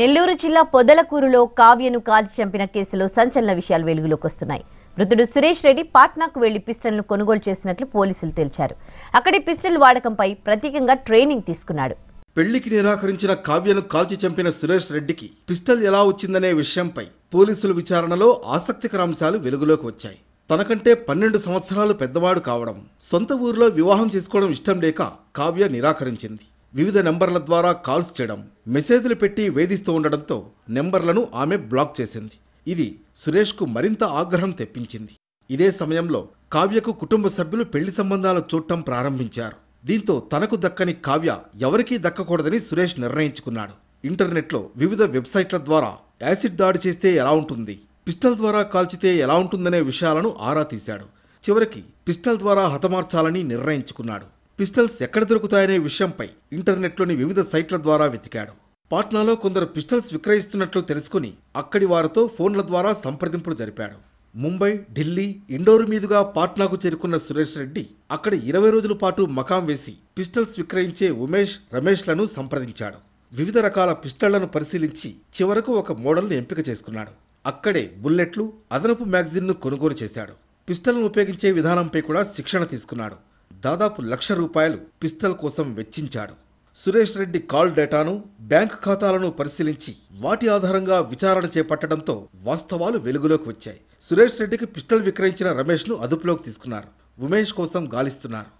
నెల్లూరు జిల్లా పొదలకూరులో కావ్యను కాల్చి చంపిన కేసులో సంచలన విషయాలు వెలుగులోకి వస్తున్నాయి మృతుడు సురేష్ రెడ్డి పాట్నాకు వెళ్లి పిస్టల్ను కొనుగోలు చేసినట్లు పోలీసులు తెలిచారు అక్కడి పిస్టల్ వాడకంపై ప్రత్యేకంగా ట్రైనింగ్ తీసుకున్నాడు పెళ్లికి నిరాకరించిన కావ్యను కాల్చి చంపిన సురేష్ రెడ్డికి పిస్టల్ ఎలా వచ్చిందనే విషయంపై పోలీసుల విచారణలో ఆసక్తికర అంశాలు వెలుగులోకి వచ్చాయి తనకంటే పన్నెండు సంవత్సరాలు పెద్దవాడు కావడం సొంత ఊరిలో వివాహం చేసుకోవడం ఇష్టం లేక కావ్య నిరాకరించింది వివిధ నెంబర్ల ద్వారా కాల్స్ చేయడం మెసేజ్లు పెట్టి వేధిస్తూ ఉండడంతో నెంబర్లను ఆమె బ్లాక్ చేసింది ఇది సురేష్కు మరింత ఆగ్రహం తెప్పించింది ఇదే సమయంలో కావ్యకు కుటుంబ సభ్యులు పెళ్లి సంబంధాలు చూడటం ప్రారంభించారు దీంతో తనకు దక్కని కావ్య ఎవరికీ దక్కకూడదని సురేష్ నిర్ణయించుకున్నాడు ఇంటర్నెట్లో వివిధ వెబ్సైట్ల ద్వారా యాసిడ్ దాడి చేస్తే ఎలా ఉంటుంది పిస్టల్ ద్వారా కాల్చితే ఎలా ఉంటుందనే విషయాలను ఆరా తీశాడు చివరికి పిస్టల్ ద్వారా హతమార్చాలని నిర్ణయించుకున్నాడు పిస్టల్స్ ఎక్కడ దొరుకుతాయనే విషయంపై ఇంటర్నెట్లోని వివిధ సైట్ల ద్వారా వెతికాడు పాట్నాలో కొందరు పిస్టల్స్ విక్రయిస్తున్నట్లు తెలుసుకుని అక్కడి వారితో ఫోన్ల ద్వారా సంప్రదింపులు జరిపాడు ముంబై ఢిల్లీ ఇండోర్ మీదుగా పాట్నాకు చేరుకున్న సురేష్ రెడ్డి అక్కడ ఇరవై రోజుల పాటు మకాం వేసి పిస్టల్స్ విక్రయించే ఉమేష్ రమేష్లను సంప్రదించాడు వివిధ రకాల పిస్టళ్లను పరిశీలించి చివరకు ఒక మోడల్ను ఎంపిక చేసుకున్నాడు అక్కడే బుల్లెట్లు అదనపు మ్యాగజిన్ను కొనుగోలు చేశాడు పిస్టల్ను ఉపయోగించే విధానంపై కూడా శిక్షణ తీసుకున్నాడు దాదాపు లక్ష రూపాయలు పిస్టల్ కోసం వెచ్చించాడు సురేష్ రెడ్డి కాల్ డేటాను బ్యాంక్ ఖాతాలను పరిశీలించి వాటి ఆధారంగా విచారణ చేపట్టడంతో వాస్తవాలు వెలుగులోకి వచ్చాయి సురేష్ రెడ్డికి పిస్టల్ విక్రయించిన రమేష్ను అదుపులోకి తీసుకున్నారు ఉమేష్ కోసం గాలిస్తున్నారు